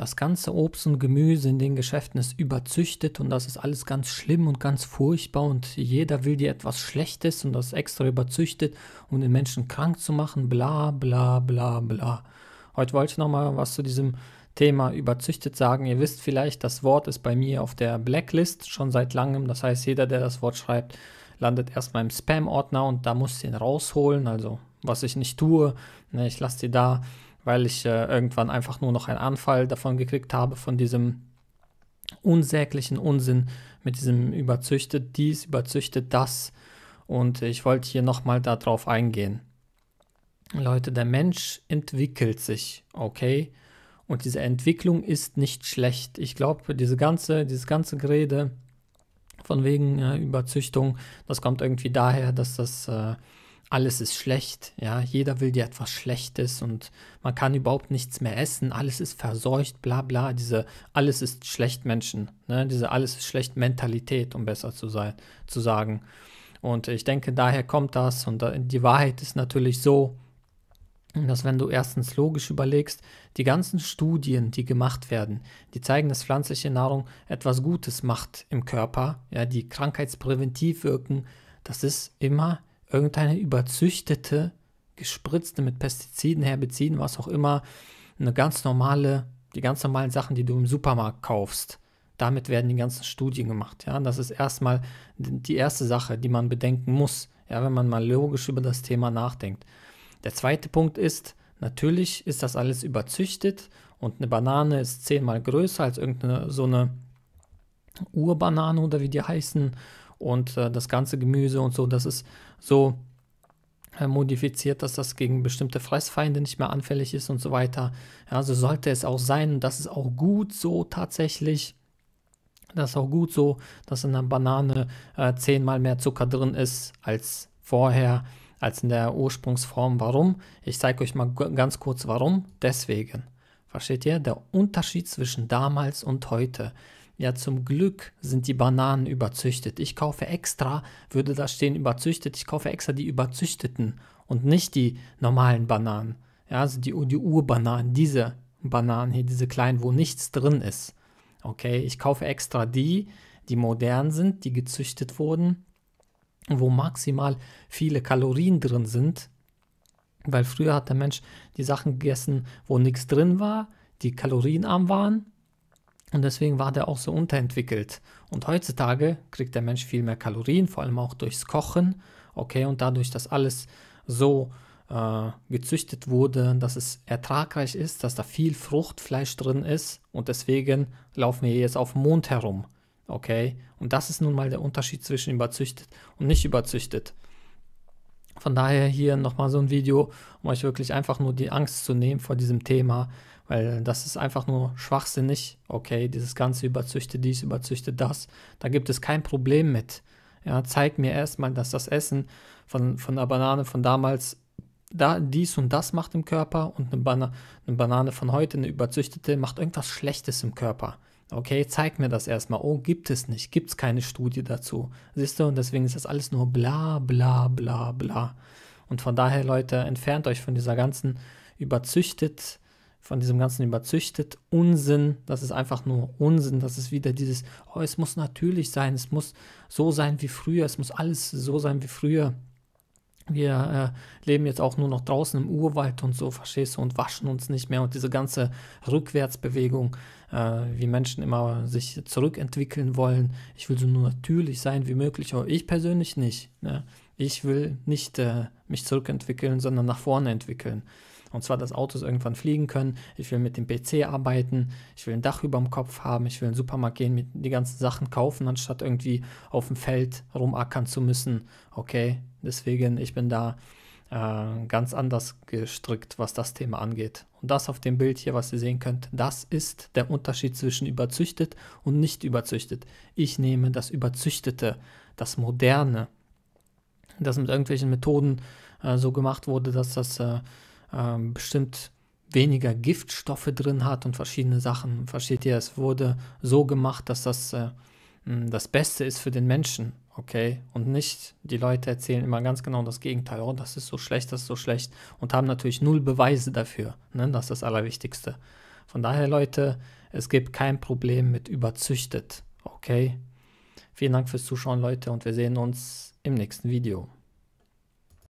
das ganze Obst und Gemüse in den Geschäften ist überzüchtet und das ist alles ganz schlimm und ganz furchtbar und jeder will dir etwas Schlechtes und das extra überzüchtet, um den Menschen krank zu machen, bla bla bla bla. Heute wollte ich nochmal was zu diesem Thema überzüchtet sagen. Ihr wisst vielleicht, das Wort ist bei mir auf der Blacklist schon seit langem. Das heißt, jeder, der das Wort schreibt, landet erstmal im Spam-Ordner und da muss ich ihn rausholen. Also, was ich nicht tue, ne, ich lasse dir da weil ich äh, irgendwann einfach nur noch einen Anfall davon gekriegt habe, von diesem unsäglichen Unsinn mit diesem überzüchtet dies, überzüchtet das. Und ich wollte hier nochmal darauf eingehen. Leute, der Mensch entwickelt sich, okay? Und diese Entwicklung ist nicht schlecht. Ich glaube, diese ganze, dieses ganze Gerede von wegen äh, Überzüchtung, das kommt irgendwie daher, dass das äh, alles ist schlecht, ja, jeder will dir etwas Schlechtes und man kann überhaupt nichts mehr essen, alles ist verseucht, bla bla, diese alles ist schlecht Menschen, ne? diese alles ist schlecht Mentalität, um besser zu sein, zu sagen. Und ich denke, daher kommt das und die Wahrheit ist natürlich so, dass wenn du erstens logisch überlegst, die ganzen Studien, die gemacht werden, die zeigen, dass pflanzliche Nahrung etwas Gutes macht im Körper, ja, die krankheitspräventiv wirken, das ist immer irgendeine überzüchtete, gespritzte mit Pestiziden, Herbiziden, was auch immer, eine ganz normale, die ganz normalen Sachen, die du im Supermarkt kaufst. Damit werden die ganzen Studien gemacht. Ja? Das ist erstmal die erste Sache, die man bedenken muss, ja, wenn man mal logisch über das Thema nachdenkt. Der zweite Punkt ist, natürlich ist das alles überzüchtet und eine Banane ist zehnmal größer als irgendeine so eine Urbanane oder wie die heißen und äh, das ganze Gemüse und so, das ist so äh, modifiziert, dass das gegen bestimmte Fressfeinde nicht mehr anfällig ist und so weiter. Ja, so also sollte es auch sein und das ist auch gut so tatsächlich. Das ist auch gut so, dass in einer Banane äh, zehnmal mehr Zucker drin ist als vorher, als in der Ursprungsform. Warum? Ich zeige euch mal ganz kurz warum. Deswegen. Versteht ihr? Der Unterschied zwischen damals und heute. Ja, zum Glück sind die Bananen überzüchtet. Ich kaufe extra, würde da stehen überzüchtet, ich kaufe extra die überzüchteten und nicht die normalen Bananen. Ja, also die, die Urbananen, diese Bananen hier, diese kleinen, wo nichts drin ist. Okay, ich kaufe extra die, die modern sind, die gezüchtet wurden, wo maximal viele Kalorien drin sind. Weil früher hat der Mensch die Sachen gegessen, wo nichts drin war, die kalorienarm waren und deswegen war der auch so unterentwickelt. Und heutzutage kriegt der Mensch viel mehr Kalorien, vor allem auch durchs Kochen. Okay, und dadurch, dass alles so äh, gezüchtet wurde, dass es ertragreich ist, dass da viel Fruchtfleisch drin ist. Und deswegen laufen wir jetzt auf dem Mond herum. Okay, und das ist nun mal der Unterschied zwischen überzüchtet und nicht überzüchtet. Von daher hier nochmal so ein Video, um euch wirklich einfach nur die Angst zu nehmen vor diesem Thema, weil das ist einfach nur schwachsinnig. Okay, dieses ganze überzüchte dies, überzüchte das. Da gibt es kein Problem mit. Ja, zeig mir erstmal, dass das Essen von, von der Banane von damals da dies und das macht im Körper und eine, Bana eine Banane von heute, eine überzüchtete, macht irgendwas Schlechtes im Körper. Okay, zeig mir das erstmal. Oh, gibt es nicht, gibt es keine Studie dazu. Siehst du, und deswegen ist das alles nur bla bla bla bla. Und von daher, Leute, entfernt euch von dieser ganzen überzüchtet von diesem ganzen überzüchtet. Unsinn, das ist einfach nur Unsinn. Das ist wieder dieses, oh, es muss natürlich sein, es muss so sein wie früher, es muss alles so sein wie früher. Wir äh, leben jetzt auch nur noch draußen im Urwald und so, verstehst du, und waschen uns nicht mehr. Und diese ganze Rückwärtsbewegung, äh, wie Menschen immer sich zurückentwickeln wollen. Ich will so nur natürlich sein wie möglich, aber ich persönlich nicht. Ne? Ich will nicht äh, mich zurückentwickeln, sondern nach vorne entwickeln. Und zwar, dass Autos irgendwann fliegen können. Ich will mit dem PC arbeiten. Ich will ein Dach über dem Kopf haben. Ich will in den Supermarkt gehen, mir die ganzen Sachen kaufen, anstatt irgendwie auf dem Feld rumackern zu müssen. Okay, deswegen, ich bin da äh, ganz anders gestrickt, was das Thema angeht. Und das auf dem Bild hier, was ihr sehen könnt, das ist der Unterschied zwischen überzüchtet und nicht überzüchtet. Ich nehme das Überzüchtete, das Moderne, das mit irgendwelchen Methoden äh, so gemacht wurde, dass das äh, ähm, bestimmt weniger Giftstoffe drin hat und verschiedene Sachen. Versteht ihr? Es wurde so gemacht, dass das äh, das Beste ist für den Menschen, okay? Und nicht, die Leute erzählen immer ganz genau das Gegenteil, oh, das ist so schlecht, das ist so schlecht und haben natürlich null Beweise dafür, ne? das ist das Allerwichtigste. Von daher, Leute, es gibt kein Problem mit überzüchtet, okay? Vielen Dank fürs Zuschauen, Leute, und wir sehen uns im nächsten Video.